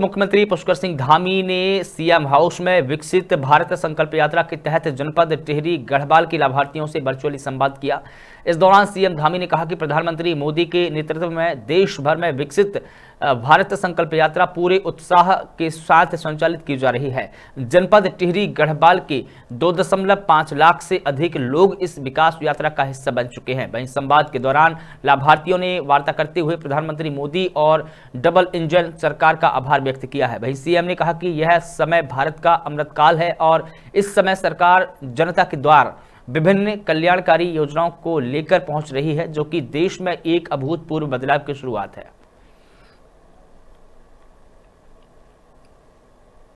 मुख्यमंत्री पुष्कर सिंह धामी ने CM house में विकसित भारत संकल्प यात्रा के तहत जनपद टिहरी गढ़वाल के लाभार्थियों से वर्चुअली संवाद किया इस दौरान सीएम धामी ने कहा कि प्रधानमंत्री मोदी के नेतृत्व में देश भर में विकसित भारत संकल्प यात्रा पूरे उत्साह के साथ संचालित की जा रही है जनपद टिहरी गढ़वाल के 2.5 लाख से अधिक लोग इस विकास यात्रा का हिस्सा बन चुके हैं वहीं संवाद के दौरान लाभार्थियों ने वार्ता करते हुए प्रधानमंत्री मोदी और डबल इंजन सरकार का आभार व्यक्त किया है वहीं सीएम ने कहा कि यह समय भारत का अमृतकाल है और इस समय सरकार जनता के द्वार विभिन्न कल्याणकारी योजनाओं को लेकर पहुंच रही है जो कि देश में एक अभूतपूर्व बदलाव की शुरुआत है